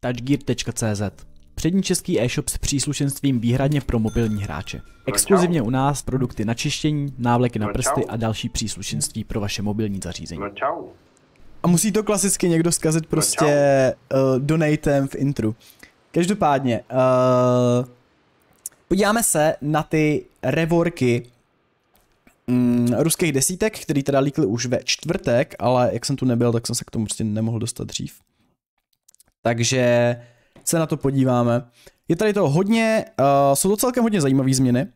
touchgear.cz Přední český e-shop s příslušenstvím výhradně pro mobilní hráče. Exkluzivně u nás produkty na čištění, návleky na prsty a další příslušenství pro vaše mobilní zařízení. A musí to klasicky někdo zkazit prostě uh, donatem v intru. Každopádně, uh, podíváme se na ty revorky um, ruských desítek, který teda líkly už ve čtvrtek, ale jak jsem tu nebyl, tak jsem se k tomu prostě nemohl dostat dřív. Takže se na to podíváme. Je tady to hodně, uh, jsou to celkem hodně zajímavé změny.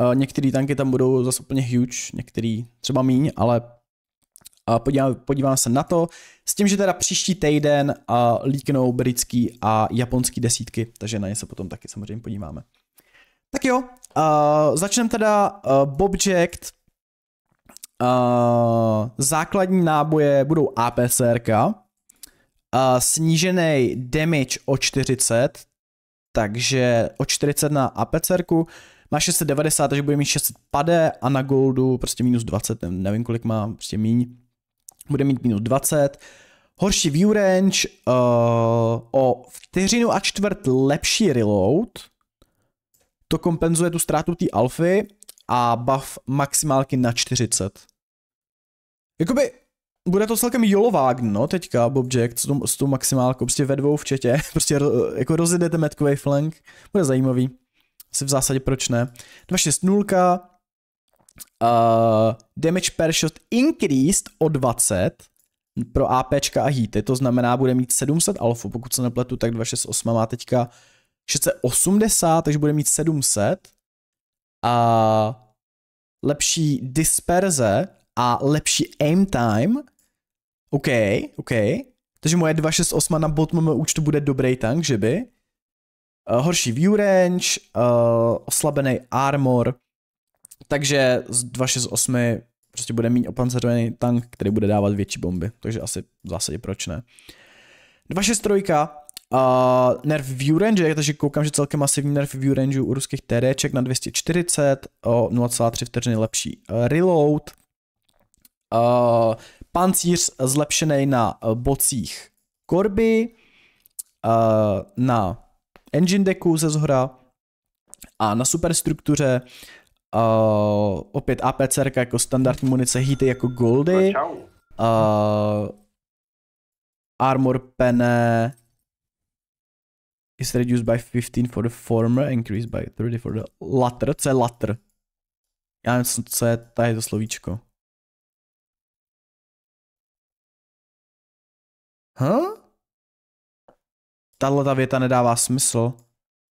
Uh, některé tanky tam budou zase úplně huge, některé třeba míň, ale uh, eh, podíváme, podíváme se na to. S tím, že teda příští týden uh, líknou britský a japonský desítky, takže na ně se potom taky samozřejmě podíváme. Tak jo, uh, začneme teda uh, Bobject. Uh, základní náboje budou APSRKA uh, snížený damage o 40, takže o 40 na APCRku, má 690, takže bude mít 600 pade a na goldu prostě minus 20, nevím kolik má, prostě míň, bude mít minus 20. Horší view range, uh, o vteřinu a čtvrt lepší reload, to kompenzuje tu ztrátu té alfy a buff maximálky na 40. Jakoby bude to celkem jolovák, no, teďka Bob Jack s tou, s tou maximálkou, prostě ve dvou v četě, prostě ro, jako rozjedete metkový flank, bude zajímavý, asi v zásadě proč ne. 260, uh, eh, damage per shot increased o 20 pro APčka a hity, to znamená bude mít 700 alfa, pokud se nepletu, tak 268 má teďka 680, takže bude mít 700 a lepší disperze a lepší aim time. OK, OK. Takže moje 268 na bot mém účtu bude dobrý tank, že by? Uh, horší view range, uh, oslabený armor, takže z 268 prostě bude mít opancerovaný tank, který bude dávat větší bomby, takže asi v zásadě proč ne. 263, uh, eh, nerf view range, takže koukám, že celkem masivní nerf view range u ruských TDček na 240, o 0,3 vteřiny lepší uh, reload, uh, pancíř zlepšený na uh, bocích korby, uh, na engine decku ze zhora a na superstruktuře uh, opět APC jako standardní munice, hýty jako goldy, uh, armor pene is reduced by 15 for the former, increased by 30 for the latter, co je latter? Já nevím, co je tady to slovíčko. Huh? Tahle ta věta nedává smysl.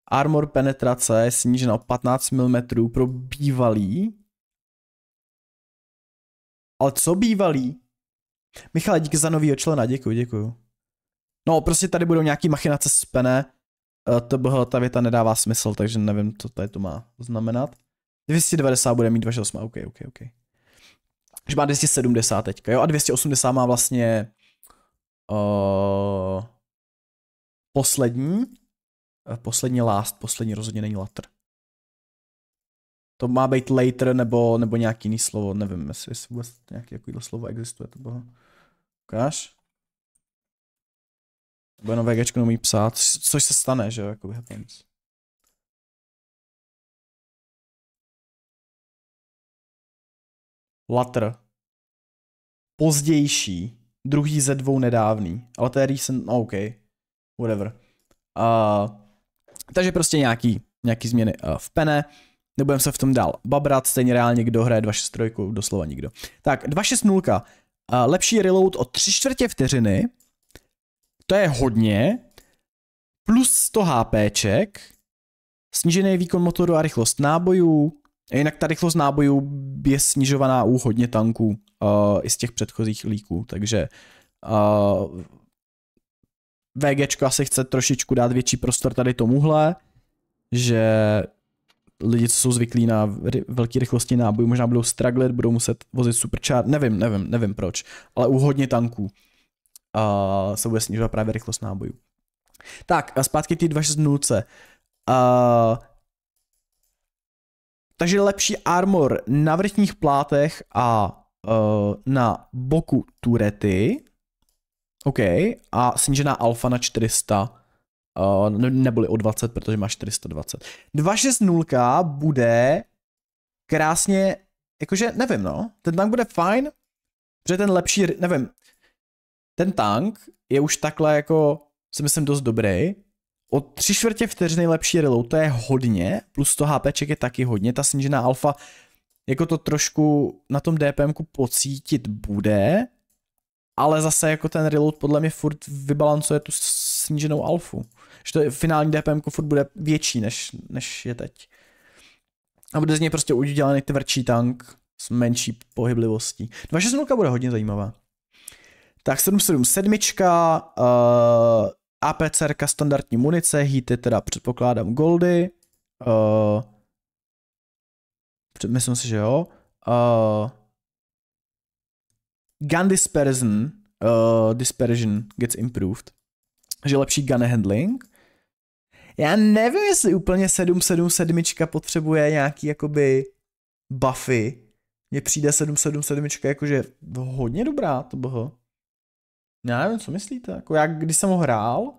Armor penetrace je snížena o 15 mm pro bývalý. Ale co bývalý? Michale, díky za novýho člena, děkuji, děkuji. No, prostě tady budou nějaký machinace s pene. Eh, to bylo, ta věta nedává smysl, takže nevím, co tady to má znamenat. 290 bude mít 28, ok, ok, ok. Že má 270 teďka, jo, a 280 má vlastně Uh, poslední, eh, poslední last, poslední rozhodně není later. To má být later nebo, nebo nějaký jiný slovo, nevím, jestli, jestli vůbec nějaké takovýhle slovo existuje, to bylo. Ukáž? Bude jenom gečko neumí psát, což se stane, že jo, jakoby happens. Later. Pozdější druhý ze dvou nedávný, ale to je recent, no OK, whatever. Uh, takže prostě nějaký, nějaký změny uh, v pene, nebudeme se v tom dál babrat, stejně reálně kdo hraje 2.6.3, doslova nikdo. Tak 2.6.0, uh, eh, lepší reload o 3 čtvrtě vteřiny, to je hodně, plus 100 HPček, snížený výkon motoru a rychlost nábojů, Jinak ta rychlost nábojů je snižovaná u hodně tanků uh, i z těch předchozích líků, takže uh, VG asi chce trošičku dát větší prostor tady tomuhle, že lidi, co jsou zvyklí na ry- velké rychlosti nábojů, možná budou straglit, budou muset vozit superchar, nevím, nevím, nevím proč, ale u hodně tanků uh, se bude snižovat právě rychlost nábojů. Tak, a zpátky ty té 260. Uh, takže lepší armor na vrchních plátech a uh, na boku turety. OK. A snížená alfa na 400. Uh, ne, nebyly o 20, protože má 420. 260 bude krásně, jakože nevím no, ten tank bude fajn, protože ten lepší, nevím, ten tank je už takhle jako, si myslím, dost dobrý, O tři čtvrtě vteřiny lepší reload, to je hodně, plus to HPček je taky hodně, ta snížená alfa jako to trošku na tom DPMku pocítit bude, ale zase jako ten reload podle mě furt vybalancuje tu sníženou alfu. Že to finální DPM furt bude větší než, než je teď. A bude z něj prostě udělaný tvrdší tank s menší pohyblivostí. 260 bude hodně zajímavá. Tak 777, uh, APCR standardní munice, hity teda předpokládám goldy. Uh, myslím si, že jo. Uh, gun dispersion, uh, dispersion gets improved. Že lepší gun handling. Já nevím, jestli úplně 777 potřebuje nějaký jakoby buffy. Mně přijde 777 jakože hodně dobrá, to boho. Já nevím, co myslíte. Jako já, když jsem ho hrál,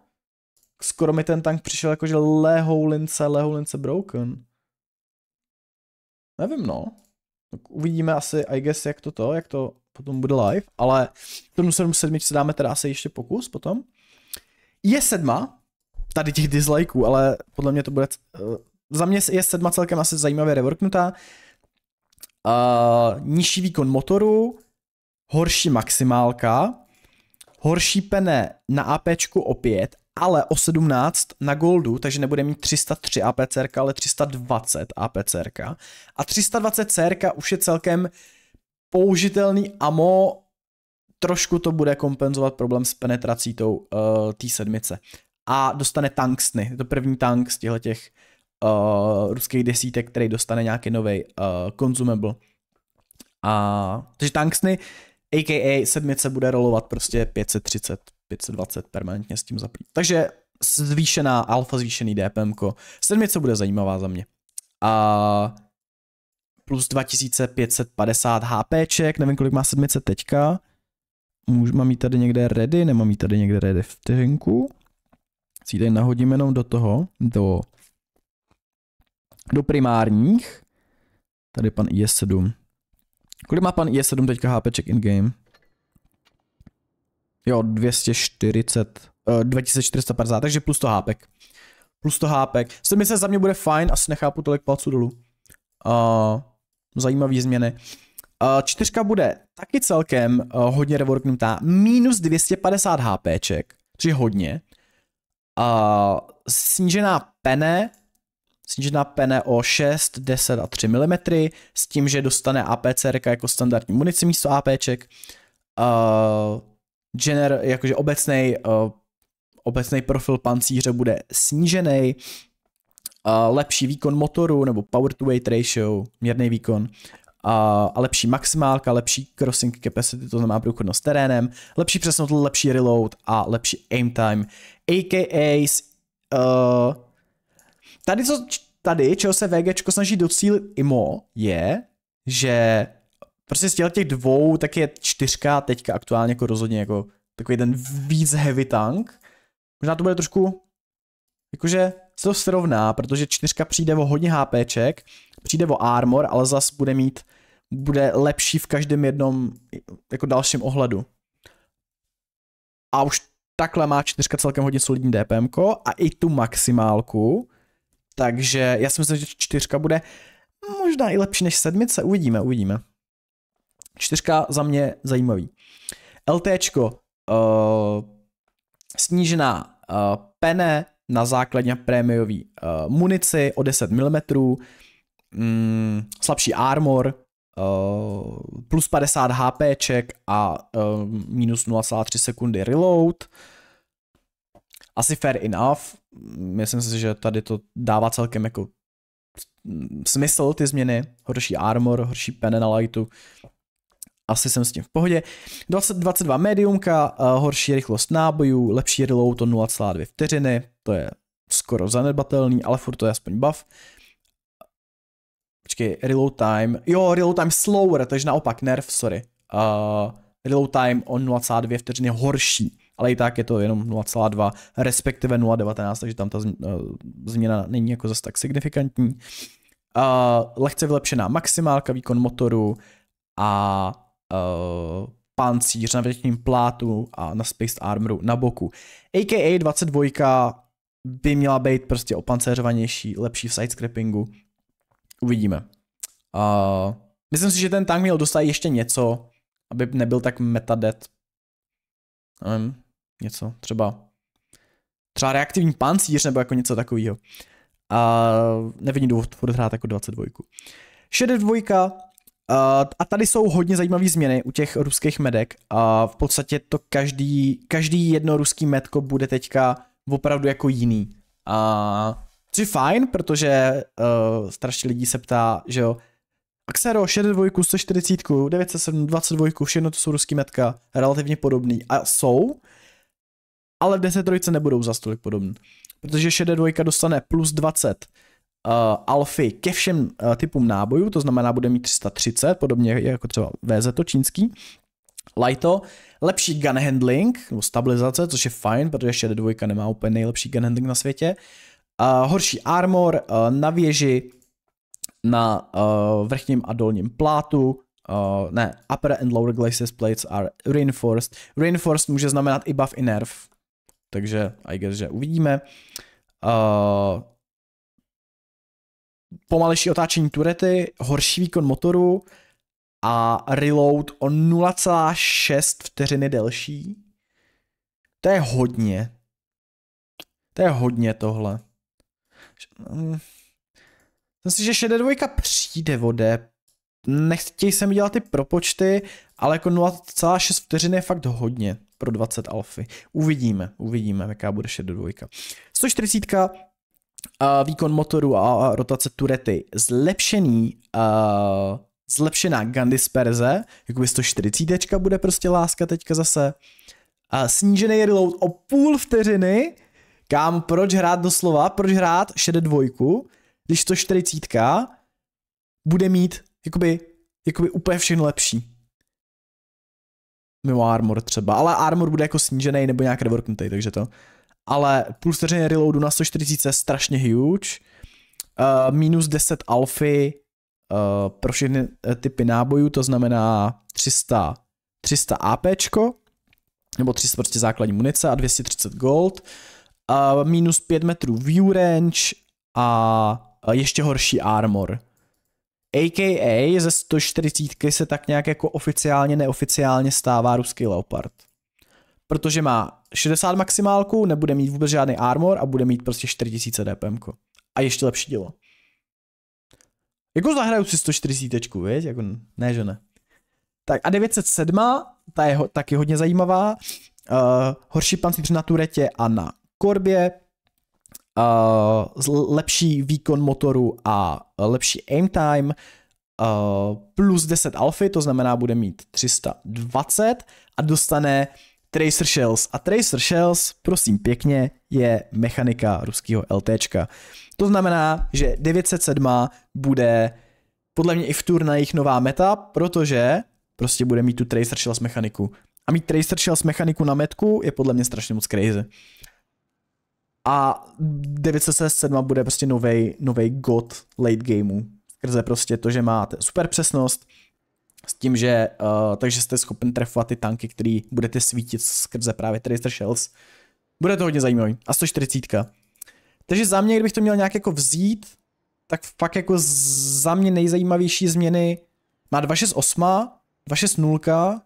skoro mi ten tank přišel jako, že lehoulince, lehoulince broken. Nevím, no. Tak uvidíme asi, I guess, jak to to, jak to potom bude live, ale v tom 77 se dáme teda asi ještě pokus potom. Je sedma, tady těch dislikeů, ale podle mě to bude, uh, za mě je sedma celkem asi zajímavě reworknutá. Uh, nižší výkon motoru, horší maximálka, Horší pene na APčku opět, ale o 17 na goldu, takže nebude mít 303 APCR, ale 320 APCR. A 320 CR už je celkem použitelný AMO, trošku to bude kompenzovat problém s penetrací tou uh, tý 7 A dostane tanksny, je to první tank z těchto těch uh, ruských desítek, který dostane nějaký nový uh, eh, consumable. A, takže uh, AKA sedmice bude rolovat prostě 530, 520 permanentně s tím zaplý. Takže zvýšená alfa, zvýšený DPM. -ko. Sedmice bude zajímavá za mě. A plus 2550 HPček, nevím kolik má sedmice teďka. Můžu, mám mít tady někde ready, nemám mít tady někde ready vteřinku. Si tady nahodím jenom do toho, do, do primárních. Tady pan IS7. Kolik má pan Je7 teďka HPček in-game? Jo, 240, uh, 2450, takže plus to HP. Plus to HP. Se mi se za mě bude fajn, asi nechápu tolik palců dolů. Uh, zajímavý změny. Uh, čtyřka bude taky celkem uh, hodně reworknutá. Minus 250 HPček, což je hodně. Uh, snížená pene, snížená e o 6, 10 a 3 mm, s tím, že dostane APC jako standardní munici místo APček. Uh, eh, gener, jakože obecnej, uh, obecnej profil pancíře bude snížený, uh, eh, lepší výkon motoru nebo power to weight ratio, měrný výkon, a lepší maximálka, lepší crossing capacity, to znamená průchodnost terénem, lepší přesnost, lepší reload a lepší aim time, aka uh, Tady, co, tady, čeho se VG snaží docílit IMO, je, že prostě z těch dvou, tak je čtyřka teďka aktuálně jako rozhodně jako takový ten víc heavy tank. Možná to bude trošku, jakože se to srovná, protože čtyřka přijde o hodně HPček, přijde o armor, ale zas bude mít, bude lepší v každém jednom jako dalším ohledu. A už takhle má čtyřka celkem hodně solidní DPM a i tu maximálku, takže já si myslím, že čtyřka bude možná i lepší než sedmice, uvidíme, uvidíme. Čtyřka za mě zajímavý. LTčko, uh, eh, snížená uh, pene na základně prémiový uh, munici o 10 mm, mm, slabší armor, uh, plus 50 HPček a uh, minus 0,3 sekundy reload, uh, asi fair enough. Myslím si, že tady to dává celkem jako smysl ty změny. Horší armor, horší pene na lightu. Asi jsem s tím v pohodě. 20, 22 mediumka, eh, horší rychlost nábojů, lepší reload to 0,2 vteřiny. To je skoro zanedbatelný, ale furt to je aspoň buff. Počkej, reload time. Jo, reload time slower, takže naopak nerv, sorry. Uh, reload time o 0,2 vteřiny horší ale i tak je to jenom 0,2, respektive 0,19, takže tam ta eh, změna není jako zase tak signifikantní. Uh, lehce vylepšená maximálka, výkon motoru a uh, pancíř na větším plátu a na Spaced Armoru na boku. AKA 22 by měla být prostě opancéřovanější, lepší v sidescrappingu. Uvidíme. Uh, myslím si, že ten tank měl dostat ještě něco, aby nebyl tak metadet. um, něco, třeba třeba reaktivní pancíř nebo jako něco takového. A nevidím důvod furt hrát jako 22. Šede dvojka, a tady jsou hodně zajímavé změny u těch ruských medek a v podstatě to každý, každý jedno ruský medko bude teďka opravdu jako jiný. A což je fajn, protože uh, strašně lidí se ptá, že jo, Axero, 62, 140, 907, 22, všechno to jsou ruský metka, relativně podobný. A jsou, ale v 10.3 nebudou za tolik podobný. Protože šedé dvojka dostane plus 20 uh, eh, alfy ke všem uh, typům nábojů, to znamená bude mít 330, podobně jako třeba VZ to čínský. Lighto, lepší gun handling, nebo stabilizace, což je fajn, protože šedé dvojka nemá úplně nejlepší gun handling na světě. Uh, horší armor, uh, na věži, na uh, vrchním a dolním plátu, uh, ne, upper and lower glacis plates are reinforced. Reinforced může znamenat i buff i nerf, takže I guess, že uvidíme. Uh, pomalejší otáčení turety, horší výkon motoru a reload o 0,6 vteřiny delší. To je hodně. To je hodně tohle. Myslím si, že šedé dvojka přijde vode. Nechtějí se mi dělat ty propočty, ale jako 0,6 vteřiny je fakt hodně pro 20 alfy. Uvidíme, uvidíme, jaká bude Shadow dvojka 140 a výkon motoru a rotace turety. Zlepšený zlepšená gun disperze, jakoby 140 bude prostě láska teďka zase. A snížený reload o půl vteřiny. Kam, proč hrát doslova, proč hrát šede dvojku, když 140 bude mít jakoby, jakoby úplně všechno lepší mimo armor třeba, ale armor bude jako snížený nebo nějak reworknutý, takže to. Ale půl vteřiny reloadu na 140 je strašně huge. Uh, minus 10 alfy uh, pro všechny eh, typy nábojů, to znamená 300, 300 APčko, nebo 300 prostě základní munice a 230 gold. Uh, minus 5 metrů view range a ještě horší armor. AKA ze 140 se tak nějak jako oficiálně, neoficiálně stává ruský Leopard. Protože má 60 maximálku, nebude mít vůbec žádný armor a bude mít prostě 4000 DPM. A ještě lepší dílo. Jako zahraju si 140, víš? Jako, ne, že ne. Tak a 907, ta je ho, taky hodně zajímavá. Uh, horší pancíř na Turetě a na Korbě, Eh, lepší výkon motoru a lepší aim time, uh, plus 10 alfy, to znamená bude mít 320 a dostane Tracer Shells. A Tracer Shells, prosím pěkně, je mechanika ruského LTčka. To znamená, že 907 bude podle mě i v turnajích nová meta, protože prostě bude mít tu Tracer Shells mechaniku. A mít Tracer Shells mechaniku na metku je podle mě strašně moc crazy. A 907 bude prostě novej, novej god late gameu. Skrze prostě to, že máte super přesnost, s tím, že uh, takže jste schopen trefovat ty tanky, který budete svítit skrze právě Tracer Shells. Bude to hodně zajímavý. A 140. Takže za mě, kdybych to měl nějak jako vzít, tak fakt jako za mě nejzajímavější změny má 268, 260,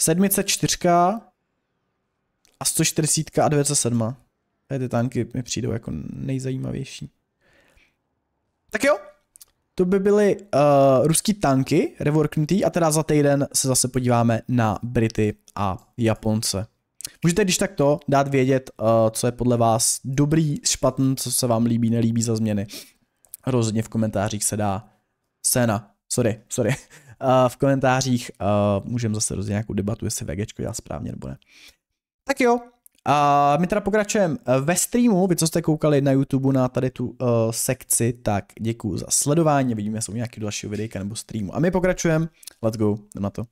704 a 140 a 207 tanky mi přijdou jako nejzajímavější. Tak jo, to by byly uh, ruský tanky reworknutý a teda za týden se zase podíváme na Brity a Japonce. Můžete když takto dát vědět, uh, co je podle vás dobrý, špatný, co se vám líbí, nelíbí za změny. Rozhodně v komentářích se dá scéna, sorry, sorry, uh, v komentářích uh, můžeme zase rozdělit nějakou debatu, jestli VGčko dělá správně nebo ne. Tak jo, a my teda pokračujeme ve streamu, vy co jste koukali na YouTube na tady tu uh, sekci, tak děkuji za sledování, vidíme se u nějakého dalšího videa nebo streamu. A my pokračujeme, let's go, jdem na to.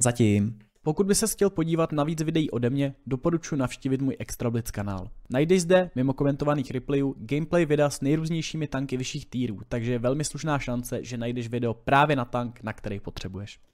Zatím. Pokud by se chtěl podívat na víc videí ode mě, doporučuji navštívit můj Blitz kanál. Najdeš zde, mimo komentovaných replayů, gameplay videa s nejrůznějšími tanky vyšších týrů, takže je velmi slušná šance, že najdeš video právě na tank, na který potřebuješ.